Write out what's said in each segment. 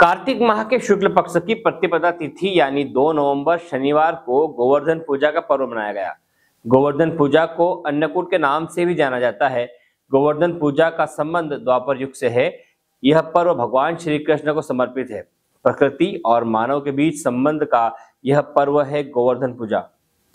कार्तिक माह के शुक्ल पक्ष की प्रतिपदा तिथि यानी 2 नवंबर शनिवार को गोवर्धन पूजा का पर्व मनाया गया गोवर्धन पूजा को अन्नकूट के नाम से भी जाना जाता है गोवर्धन पूजा का संबंध द्वापर युग से है यह पर्व भगवान श्री कृष्ण को समर्पित है प्रकृति और मानव के बीच संबंध का यह पर्व है गोवर्धन पूजा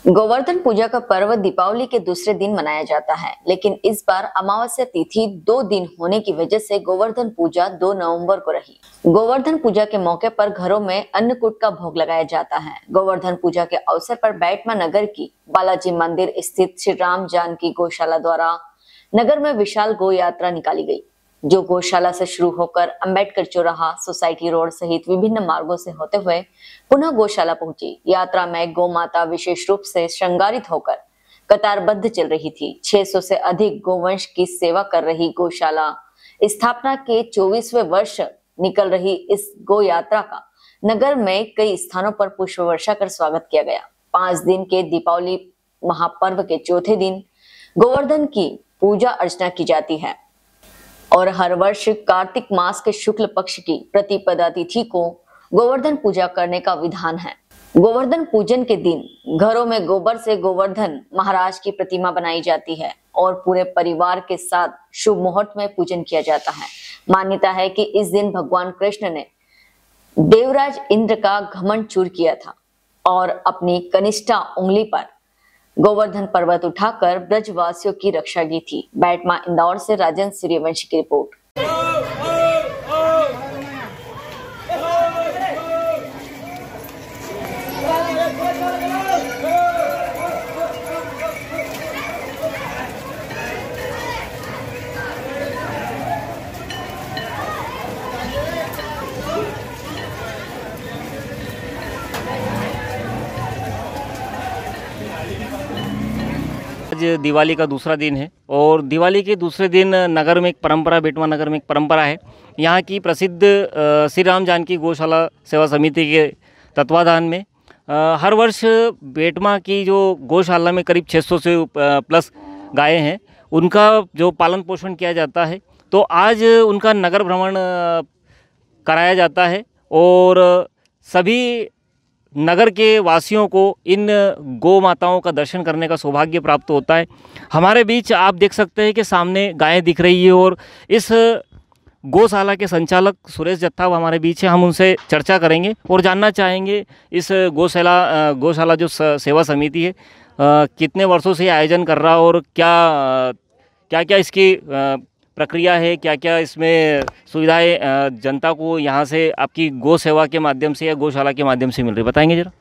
गोवर्धन पूजा का पर्व दीपावली के दूसरे दिन मनाया जाता है लेकिन इस बार अमावस्या तिथि दो दिन होने की वजह से गोवर्धन पूजा 2 नवंबर को रही गोवर्धन पूजा के मौके पर घरों में अन्नकूट का भोग लगाया जाता है गोवर्धन पूजा के अवसर पर बैटमा नगर की बालाजी मंदिर स्थित श्री राम जानकी गौशाला द्वारा नगर में विशाल गो यात्रा निकाली गयी जो गौशाला से शुरू होकर अंबेडकर चौराहा सोसाइटी रोड सहित विभिन्न मार्गों से होते हुए पुनः गौशाला पहुंची यात्रा में गौ माता विशेष रूप से श्रृंगारित होकर कतारबद्ध चल रही थी 600 से अधिक गोवंश की सेवा कर रही गौशाला स्थापना के 24वें वर्ष निकल रही इस गो यात्रा का नगर में कई स्थानों पर पुष्प वर्षा कर स्वागत किया गया पांच दिन के दीपावली महापर्व के चौथे दिन गोवर्धन की पूजा अर्चना की जाती है और हर वर्ष कार्तिक मास के शुक्ल पक्ष की प्रतिपदा तिथि को गोवर्धन पूजा करने का विधान है गोवर्धन पूजन के दिन घरों में गोबर से गोवर्धन महाराज की प्रतिमा बनाई जाती है और पूरे परिवार के साथ शुभ मुहूर्त में पूजन किया जाता है मान्यता है कि इस दिन भगवान कृष्ण ने देवराज इंद्र का घमन चूर किया था और अपनी कनिष्ठा उंगली पर गोवर्धन पर्वत उठाकर ब्रजवासियों की रक्षा की थी बैटमा इंदौर से राजन सूर्यवंशी की रिपोर्ट दिवाली का दूसरा दिन है और दिवाली के दूसरे दिन नगर में एक परंपरा बेटवा नगर में एक परंपरा है यहाँ की प्रसिद्ध श्री राम जानकी गौशाला सेवा समिति के तत्वाधान में हर वर्ष बेटमा की जो गौशाला में करीब 600 से प्लस गायें हैं उनका जो पालन पोषण किया जाता है तो आज उनका नगर भ्रमण कराया जाता है और सभी नगर के वासियों को इन गौ माताओं का दर्शन करने का सौभाग्य प्राप्त होता है हमारे बीच आप देख सकते हैं कि सामने गायें दिख रही है और इस गौशाला के संचालक सुरेश जत्था हमारे बीच हैं हम उनसे चर्चा करेंगे और जानना चाहेंगे इस गौशाला गौशाला जो सेवा समिति है कितने वर्षों से आयोजन कर रहा और क्या क्या क्या इसकी प्रक्रिया है क्या क्या इसमें सुविधाएं जनता को यहाँ से आपकी गौ सेवा के माध्यम से या गौशाला के माध्यम से मिल रही बताएंगे जरा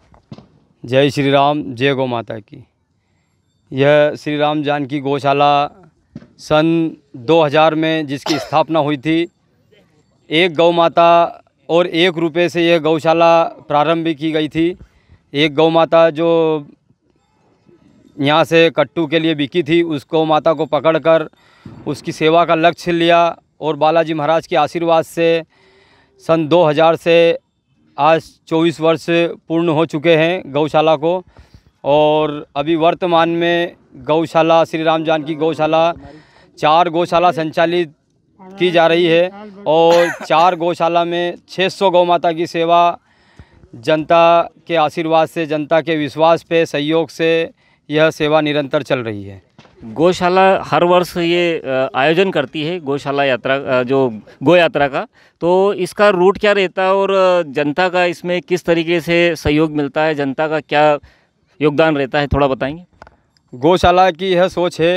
जय श्री राम जय गौ माता की यह श्री राम जानकी गौशाला सन 2000 में जिसकी स्थापना हुई थी एक गौ माता और एक रुपए से यह गौशाला प्रारंभ भी की गई थी एक गौ माता जो यहाँ से कट्टू के लिए बिकी थी उसको माता को पकड़कर उसकी सेवा का लक्ष्य लिया और बालाजी महाराज के आशीर्वाद से सन 2000 से आज 24 वर्ष पूर्ण हो चुके हैं गौशाला को और अभी वर्तमान में गौशाला श्री राम जानकी गौशाला चार गौशाला संचालित की जा रही है और चार गौशाला में 600 गौ माता की सेवा जनता के आशीर्वाद से जनता के विश्वास पे सहयोग से यह सेवा निरंतर चल रही है गौशाला हर वर्ष ये आयोजन करती है गौशाला यात्रा जो गौ यात्रा का तो इसका रूट क्या रहता है और जनता का इसमें किस तरीके से सहयोग मिलता है जनता का क्या योगदान रहता है थोड़ा बताएंगे गौशाला की यह सोच है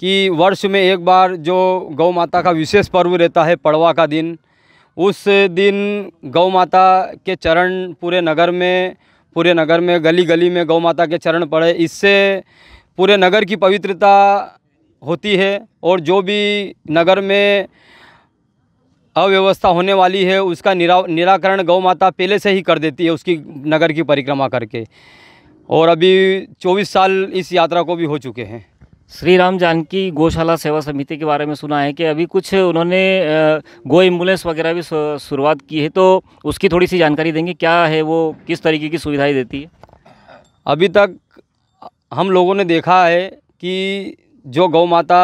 कि वर्ष में एक बार जो गौ माता का विशेष पर्व रहता है पड़वा का दिन उस दिन गौ माता के चरण पूरे नगर में पूरे नगर में गली गली में गौ माता के चरण पड़े इससे पूरे नगर की पवित्रता होती है और जो भी नगर में अव्यवस्था होने वाली है उसका निरा निराकरण गौ माता पहले से ही कर देती है उसकी नगर की परिक्रमा करके और अभी 24 साल इस यात्रा को भी हो चुके हैं श्री राम जानकी गौशाला सेवा समिति के बारे में सुना है कि अभी कुछ उन्होंने गो एम्बुलेंस वगैरह भी शुरुआत की है तो उसकी थोड़ी सी जानकारी देंगे क्या है वो किस तरीके की सुविधाएं देती है अभी तक हम लोगों ने देखा है कि जो गौ माता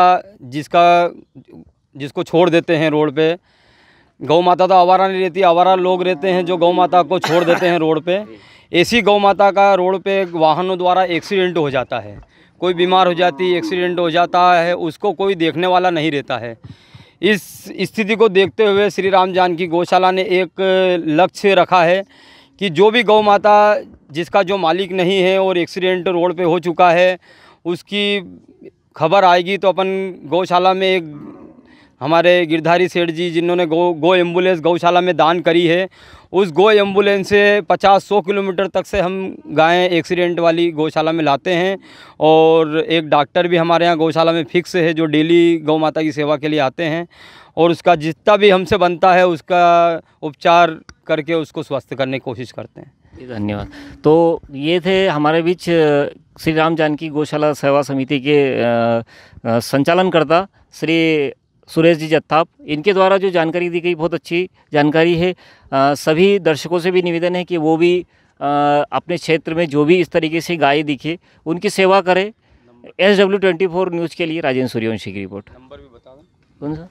जिसका जिसको छोड़ देते हैं रोड पे गौ माता तो आवारा नहीं रहती आवारा लोग रहते हैं जो गौ माता को छोड़ देते हैं रोड पर ऐसी गौ माता का रोड पर वाहनों द्वारा एक्सीडेंट हो जाता है कोई बीमार हो जाती एक्सीडेंट हो जाता है उसको कोई देखने वाला नहीं रहता है इस स्थिति को देखते हुए श्री राम जानकी गौशाला ने एक लक्ष्य रखा है कि जो भी गौ माता जिसका जो मालिक नहीं है और एक्सीडेंट रोड पे हो चुका है उसकी खबर आएगी तो अपन गौशाला में एक हमारे गिरधारी सेठ जी जिन्होंने गौ गौ एम्बुलेंस गौशाला में दान करी है उस गौ एम्बुलेंस से 50-100 किलोमीटर तक से हम गायें एक्सीडेंट वाली गौशाला में लाते हैं और एक डॉक्टर भी हमारे यहाँ गौशाला में फिक्स है जो डेली गौ माता की सेवा के लिए आते हैं और उसका जितना भी हमसे बनता है उसका उपचार करके उसको स्वस्थ करने की कोशिश करते हैं धन्यवाद तो ये थे हमारे बीच श्री राम जानकी गौशाला सेवा समिति के संचालनकर्ता श्री सुरेश जी जत्थाप इनके द्वारा जो जानकारी दी गई बहुत अच्छी जानकारी है आ, सभी दर्शकों से भी निवेदन है कि वो भी आ, अपने क्षेत्र में जो भी इस तरीके से गाय दिखे उनकी सेवा करें S W twenty four news के लिए राजेंद्र सूर्यवंशी की रिपोर्ट नंबर भी बता दें कौन सा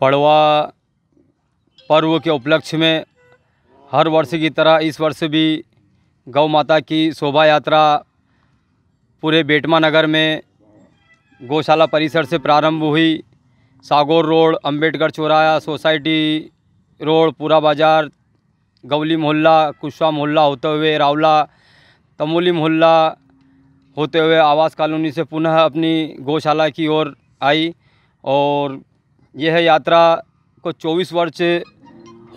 पड़वा पर्व के उपलक्ष्य में हर वर्ष की तरह इस वर्ष भी गौ माता की शोभा यात्रा पूरे बेटमा नगर में गौशाला परिसर से प्रारंभ हुई सागौर रोड अंबेडकर चौराया सोसाइटी रोड पूरा बाज़ार गवली मोहल्ला कुशवा मोहल्ला होते हुए रावला तमोली मोहल्ला होते हुए आवास कॉलोनी से पुनः अपनी गौशाला की ओर आई और यह यात्रा को 24 वर्ष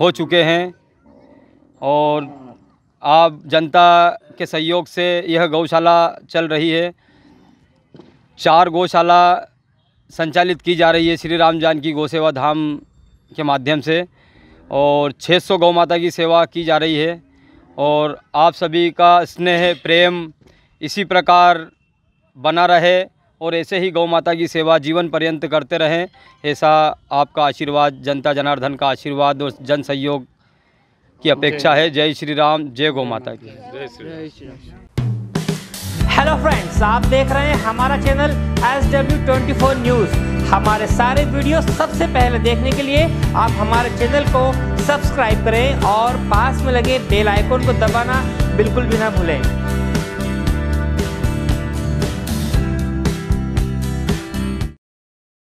हो चुके हैं और आप जनता के सहयोग से यह गौशाला चल रही है चार गौशाला संचालित की जा रही है श्री राम जानकी गौ सेवा धाम के माध्यम से और 600 गौ माता की सेवा की जा रही है और आप सभी का स्नेह प्रेम इसी प्रकार बना रहे और ऐसे ही गौ माता की सेवा जीवन पर्यंत करते रहें ऐसा आपका आशीर्वाद जनता जनार्दन का आशीर्वाद और जन सहयोग की अपेक्षा है जय श्री राम जय गौ माता की जय श्री राम हेलो फ्रेंड्स आप देख रहे हैं हमारा channel S W twenty four news हमारे सारे वीडियो सबसे पहले देखने के लिए आप हमारे चैनल को सब्सक्राइब करें और पास में लगे बेल आइकोन को दबाना बिल्कुल भी ना भूलें